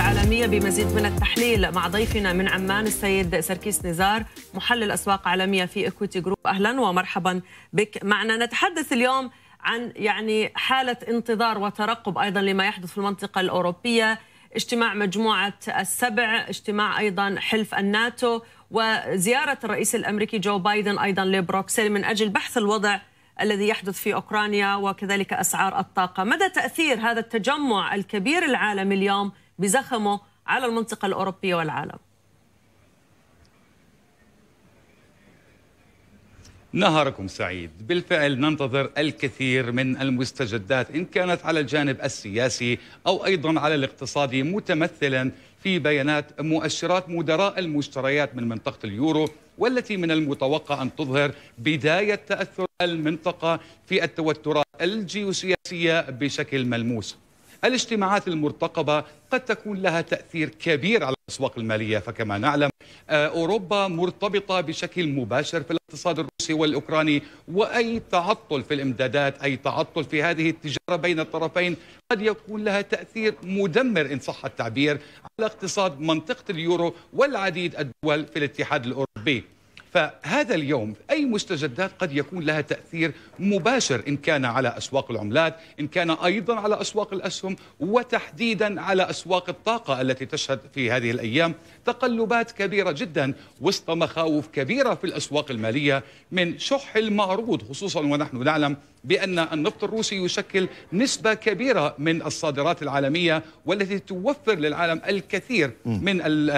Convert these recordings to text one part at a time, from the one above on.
العالمية بمزيد من التحليل مع ضيفنا من عمان السيد سركيس نزار محلل أسواق عالمية في إكويتي جروب أهلا ومرحبا بك معنا نتحدث اليوم عن يعني حالة انتظار وترقب أيضا لما يحدث في المنطقة الأوروبية اجتماع مجموعة السبع اجتماع أيضا حلف الناتو وزيارة الرئيس الأمريكي جو بايدن أيضا لبروكسل من أجل بحث الوضع الذي يحدث في أوكرانيا وكذلك أسعار الطاقة مدى تأثير هذا التجمع الكبير العالمي اليوم بزخمه على المنطقه الاوروبيه والعالم نهاركم سعيد بالفعل ننتظر الكثير من المستجدات إن كانت على الجانب السياسي أو أيضا على الاقتصادي متمثلا في بيانات مؤشرات مدراء المشتريات من منطقة اليورو والتي من المتوقع أن تظهر بداية تأثر المنطقة في التوترات الجيوسياسية بشكل ملموس الاجتماعات المرتقبة قد تكون لها تأثير كبير على الأسواق المالية فكما نعلم آه، أوروبا مرتبطة بشكل مباشر في الاقتصاد الروسي والأوكراني وأي تعطل في الإمدادات أي تعطل في هذه التجارة بين الطرفين قد يكون لها تأثير مدمر إن صح التعبير على اقتصاد منطقة اليورو والعديد الدول في الاتحاد الأوروبي فهذا اليوم أي مستجدات قد يكون لها تأثير مباشر إن كان على أسواق العملات إن كان أيضا على أسواق الأسهم وتحديدا على أسواق الطاقة التي تشهد في هذه الأيام تقلبات كبيرة جدا وسط مخاوف كبيرة في الأسواق المالية من شح المعروض خصوصا ونحن نعلم بأن النفط الروسي يشكل نسبة كبيرة من الصادرات العالمية والتي توفر للعالم الكثير من آه،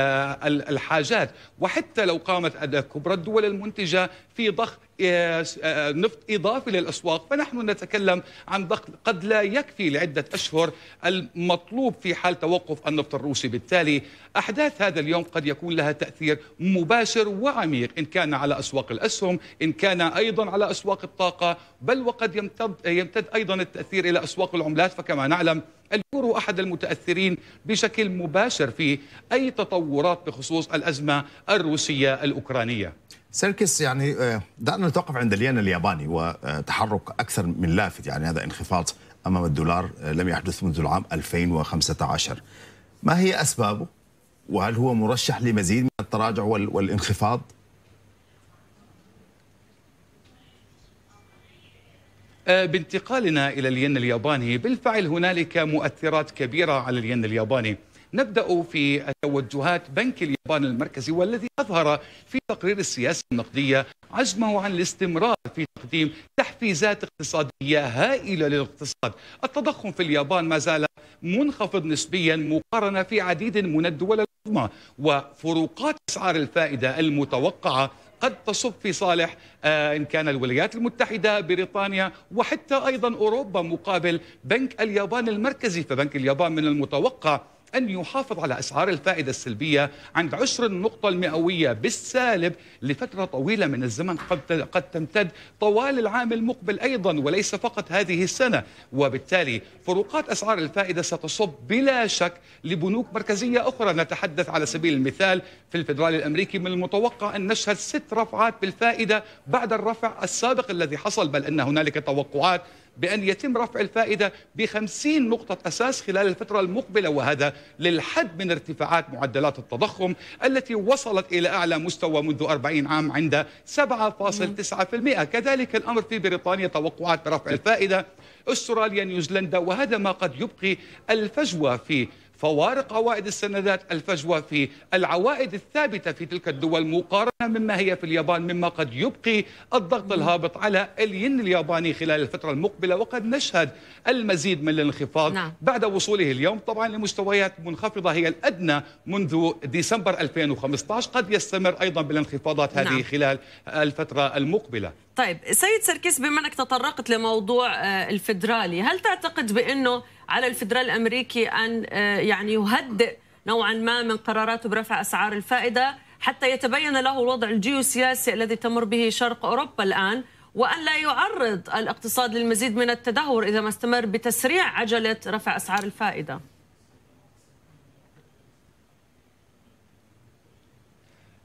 الحاجات وحتى لو قامت أداة كبرى الدول المنتجة في ضخ آه، آه، نفط إضافي للأسواق فنحن نتكلم عن ضغط قد لا يكفي لعدة أشهر المطلوب في حال توقف النفط الروسي بالتالي أحداث هذا اليوم قد يكون لها تأثير مباشر وعميق إن كان على أسواق الأسهم إن كان أيضا على أسواق الطاقة بل وقد يمتد, يمتد أيضا التأثير إلى أسواق العملات فكما نعلم اليورو أحد المتأثرين بشكل مباشر في أي تطورات بخصوص الأزمة الروسية الأوكرانية سيركس يعني آه، دعنا نتوقف عند الين الياباني وتحرك اكثر من لافت يعني هذا انخفاض امام الدولار آه، لم يحدث منذ العام 2015 ما هي اسبابه وهل هو مرشح لمزيد من التراجع والانخفاض آه، بانتقالنا الى الين الياباني بالفعل هنالك مؤثرات كبيره على الين الياباني نبدأ في توجهات بنك اليابان المركزي والذي أظهر في تقرير السياسة النقدية عزمه عن الاستمرار في تقديم تحفيزات اقتصادية هائلة للاقتصاد التضخم في اليابان ما زال منخفض نسبيا مقارنة في عديد من الدول العظمى وفروقات أسعار الفائدة المتوقعة قد تصب في صالح آه، ان كان الولايات المتحده بريطانيا وحتى ايضا اوروبا مقابل بنك اليابان المركزي فبنك اليابان من المتوقع أن يحافظ على أسعار الفائدة السلبية عند عشر النقطة المئوية بالسالب لفترة طويلة من الزمن قد قد تمتد طوال العام المقبل أيضا وليس فقط هذه السنة وبالتالي فروقات أسعار الفائدة ستصب بلا شك لبنوك مركزية أخرى نتحدث على سبيل المثال في الفدرالي الأمريكي من المتوقع أن نشهد ست رفعات بالفائدة بعد الرفع السابق الذي حصل بل أن هنالك توقعات بأن يتم رفع الفائدة ب 50 نقطة أساس خلال الفترة المقبلة وهذا للحد من ارتفاعات معدلات التضخم التي وصلت إلى أعلى مستوى منذ 40 عام عند 7.9% كذلك الأمر في بريطانيا توقعات برفع الفائدة استراليا نيوزيلندا وهذا ما قد يبقي الفجوة في فوارق عوائد السندات الفجوة في العوائد الثابتة في تلك الدول مقارنة مما هي في اليابان مما قد يبقي الضغط الهابط على الين الياباني خلال الفترة المقبلة وقد نشهد المزيد من الانخفاض نعم. بعد وصوله اليوم طبعا لمستويات منخفضة هي الأدنى منذ ديسمبر 2015 قد يستمر أيضا بالانخفاضات هذه نعم. خلال الفترة المقبلة طيب سيد سركيس بما انك تطرقت لموضوع آه، الفدرالي هل تعتقد بانه على الفدرال الامريكي ان آه، يعني يهدئ نوعا ما من قراراته برفع اسعار الفائده حتى يتبين له الوضع الجيوسياسي الذي تمر به شرق اوروبا الان وان لا يعرض الاقتصاد للمزيد من التدهور اذا ما استمر بتسريع عجله رفع اسعار الفائده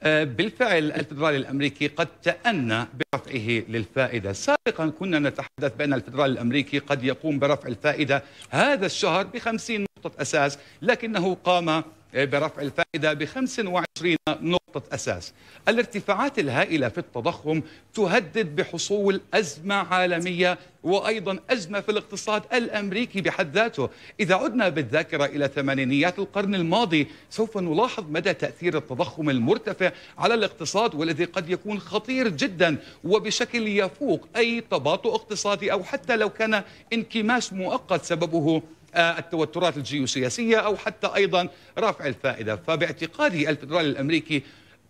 آه، بالفعل الفدرالي الامريكي قد تأنى برفعه للفائده، سابقا كنا نتحدث بان الفدرالي الامريكي قد يقوم برفع الفائده هذا الشهر ب 50 نقطه اساس، لكنه قام آه، برفع الفائده ب 25 نقطه نقطه أساس الارتفاعات الهائلة في التضخم تهدد بحصول أزمة عالمية وأيضا أزمة في الاقتصاد الأمريكي بحد ذاته إذا عدنا بالذاكرة إلى ثمانينيات القرن الماضي سوف نلاحظ مدى تأثير التضخم المرتفع على الاقتصاد والذي قد يكون خطير جدا وبشكل يفوق أي تباطؤ اقتصادي أو حتى لو كان انكماش مؤقت سببه آه، التوترات الجيوسياسية أو حتى أيضا رفع الفائدة فباعتقادي الفدرالي الأمريكي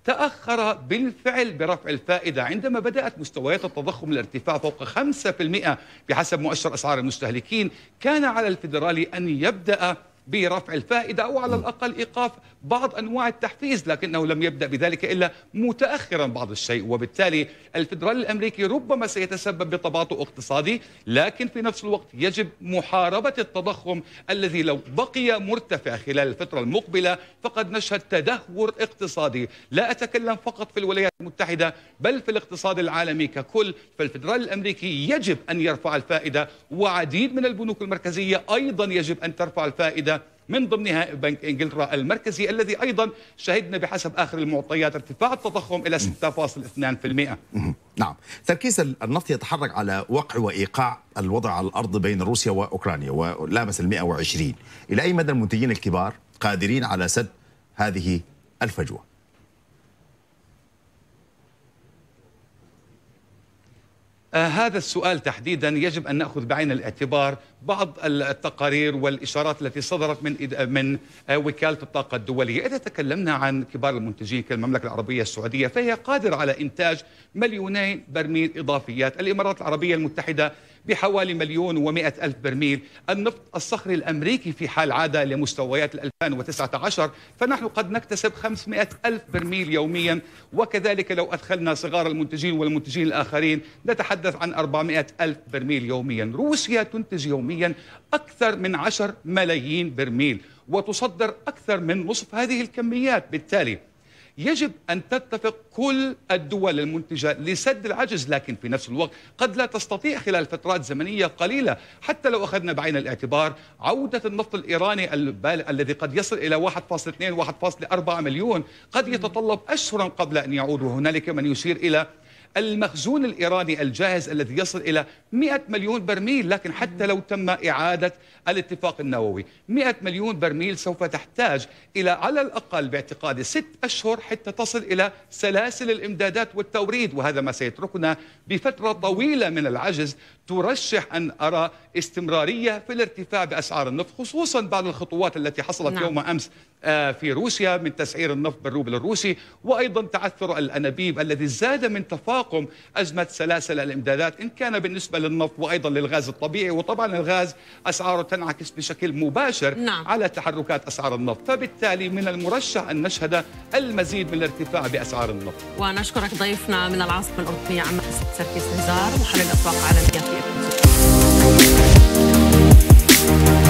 تأخر بالفعل برفع الفائدة عندما بدأت مستويات التضخم الارتفاع فوق 5% بحسب مؤشر أسعار المستهلكين كان على الفيدرالي أن يبدأ برفع الفائدة أو على الأقل إيقاف بعض أنواع التحفيز لكنه لم يبدأ بذلك إلا متأخرا بعض الشيء وبالتالي الفدرالي الأمريكي ربما سيتسبب بتباطؤ اقتصادي لكن في نفس الوقت يجب محاربة التضخم الذي لو بقي مرتفع خلال الفترة المقبلة فقد نشهد تدهور اقتصادي لا أتكلم فقط في الولايات المتحدة بل في الاقتصاد العالمي ككل فالفدرالي الأمريكي يجب أن يرفع الفائدة وعديد من البنوك المركزية أيضا يجب أن ترفع الفائدة من ضمنها بنك انجلترا المركزي الذي ايضا شهدنا بحسب اخر المعطيات ارتفاع التضخم الى 6.2% نعم تركيز النفط يتحرك على وقع وايقاع الوضع على الارض بين روسيا واوكرانيا ولامس ال 120 الى اي مدى المنتجين الكبار قادرين على سد هذه الفجوه آه، هذا السؤال تحديدا يجب ان ناخذ بعين الاعتبار بعض التقارير والاشارات التي صدرت من من آه، وكاله الطاقه الدوليه، اذا تكلمنا عن كبار المنتجين كالمملكه العربيه السعوديه فهي قادره على انتاج مليوني برميل اضافيات، الامارات العربيه المتحده بحوالي مليون و ألف برميل النفط الصخري الأمريكي في حال عاد لمستويات 2019 فنحن قد نكتسب 500 ألف برميل يوميا وكذلك لو أدخلنا صغار المنتجين والمنتجين الآخرين نتحدث عن 400 ألف برميل يوميا روسيا تنتج يوميا أكثر من 10 ملايين برميل وتصدر أكثر من نصف هذه الكميات بالتالي يجب أن تتفق كل الدول المنتجة لسد العجز لكن في نفس الوقت قد لا تستطيع خلال فترات زمنية قليلة حتى لو أخذنا بعين الاعتبار عودة النفط الإيراني الذي قد يصل إلى 1.2 1.4 مليون قد يتطلب أشهرا قبل أن يعود وهنالك من يشير إلى المخزون الإيراني الجاهز الذي يصل إلى 100 مليون برميل لكن حتى لو تم إعادة الاتفاق النووي 100 مليون برميل سوف تحتاج إلى على الأقل باعتقادي ست أشهر حتى تصل إلى سلاسل الإمدادات والتوريد وهذا ما سيتركنا بفترة طويلة من العجز ترشح أن أرى استمرارية في الارتفاع بأسعار النفط خصوصا بعد الخطوات التي حصلت نعم. يوم أمس آه، في روسيا من تسعير النفط بالروبل الروسي وأيضا تعثر الأنابيب الذي زاد من تفاق تقم أزمة سلاسل الإمدادات إن كان بالنسبة للنفط وأيضا للغاز الطبيعي وطبعا الغاز أسعاره تنعكس بشكل مباشر نعم. على تحركات أسعار النفط فبالتالي من المرشح أن نشهد المزيد من الارتفاع بأسعار النفط ونشكرك ضيفنا من العاصمة الأردنية عم سركيس نزار محلل أسواق عالمية في